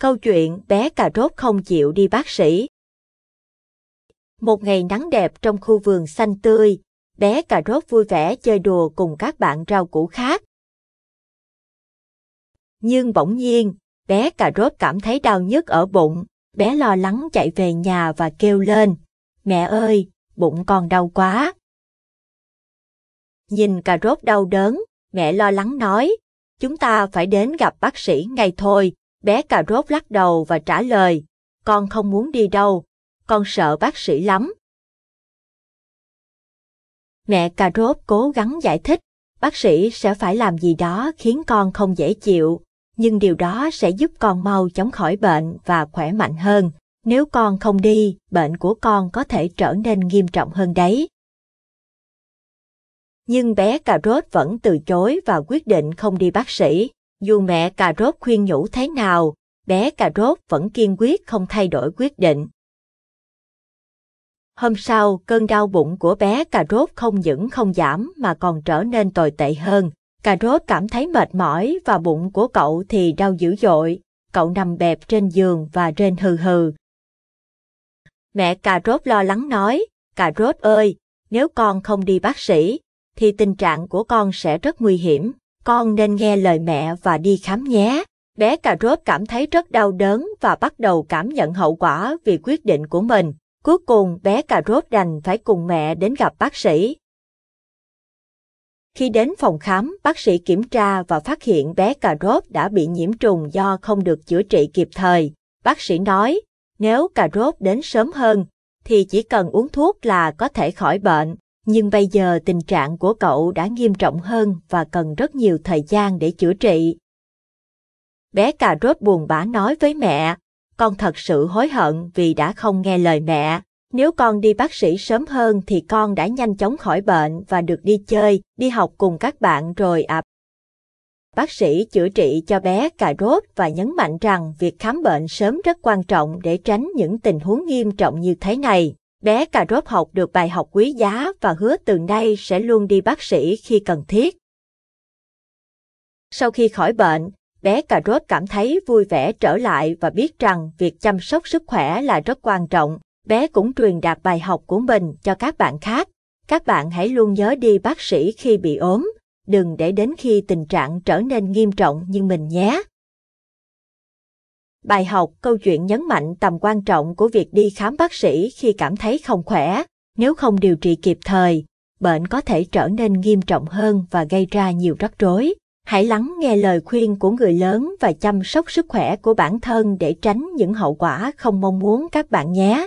Câu chuyện bé cà rốt không chịu đi bác sĩ. Một ngày nắng đẹp trong khu vườn xanh tươi, bé cà rốt vui vẻ chơi đùa cùng các bạn rau củ khác. Nhưng bỗng nhiên, bé cà rốt cảm thấy đau nhức ở bụng, bé lo lắng chạy về nhà và kêu lên, mẹ ơi, bụng con đau quá. Nhìn cà rốt đau đớn, mẹ lo lắng nói, chúng ta phải đến gặp bác sĩ ngay thôi, Bé cà rốt lắc đầu và trả lời, con không muốn đi đâu, con sợ bác sĩ lắm. Mẹ cà rốt cố gắng giải thích, bác sĩ sẽ phải làm gì đó khiến con không dễ chịu, nhưng điều đó sẽ giúp con mau chóng khỏi bệnh và khỏe mạnh hơn. Nếu con không đi, bệnh của con có thể trở nên nghiêm trọng hơn đấy. Nhưng bé cà rốt vẫn từ chối và quyết định không đi bác sĩ. Dù mẹ cà rốt khuyên nhủ thế nào, bé cà rốt vẫn kiên quyết không thay đổi quyết định. Hôm sau, cơn đau bụng của bé cà rốt không những không giảm mà còn trở nên tồi tệ hơn. Cà rốt cảm thấy mệt mỏi và bụng của cậu thì đau dữ dội. Cậu nằm bẹp trên giường và rên hừ hừ. Mẹ cà rốt lo lắng nói, cà rốt ơi, nếu con không đi bác sĩ, thì tình trạng của con sẽ rất nguy hiểm con nên nghe lời mẹ và đi khám nhé. Bé cà rốt cảm thấy rất đau đớn và bắt đầu cảm nhận hậu quả vì quyết định của mình. Cuối cùng bé cà rốt đành phải cùng mẹ đến gặp bác sĩ. Khi đến phòng khám, bác sĩ kiểm tra và phát hiện bé cà rốt đã bị nhiễm trùng do không được chữa trị kịp thời. Bác sĩ nói, nếu cà rốt đến sớm hơn, thì chỉ cần uống thuốc là có thể khỏi bệnh nhưng bây giờ tình trạng của cậu đã nghiêm trọng hơn và cần rất nhiều thời gian để chữa trị. Bé cà rốt buồn bã nói với mẹ, con thật sự hối hận vì đã không nghe lời mẹ. Nếu con đi bác sĩ sớm hơn thì con đã nhanh chóng khỏi bệnh và được đi chơi, đi học cùng các bạn rồi ạ. À. Bác sĩ chữa trị cho bé cà rốt và nhấn mạnh rằng việc khám bệnh sớm rất quan trọng để tránh những tình huống nghiêm trọng như thế này. Bé cà rốt học được bài học quý giá và hứa từ nay sẽ luôn đi bác sĩ khi cần thiết. Sau khi khỏi bệnh, bé cà rốt cảm thấy vui vẻ trở lại và biết rằng việc chăm sóc sức khỏe là rất quan trọng. Bé cũng truyền đạt bài học của mình cho các bạn khác. Các bạn hãy luôn nhớ đi bác sĩ khi bị ốm, đừng để đến khi tình trạng trở nên nghiêm trọng như mình nhé. Bài học câu chuyện nhấn mạnh tầm quan trọng của việc đi khám bác sĩ khi cảm thấy không khỏe, nếu không điều trị kịp thời, bệnh có thể trở nên nghiêm trọng hơn và gây ra nhiều rắc rối. Hãy lắng nghe lời khuyên của người lớn và chăm sóc sức khỏe của bản thân để tránh những hậu quả không mong muốn các bạn nhé.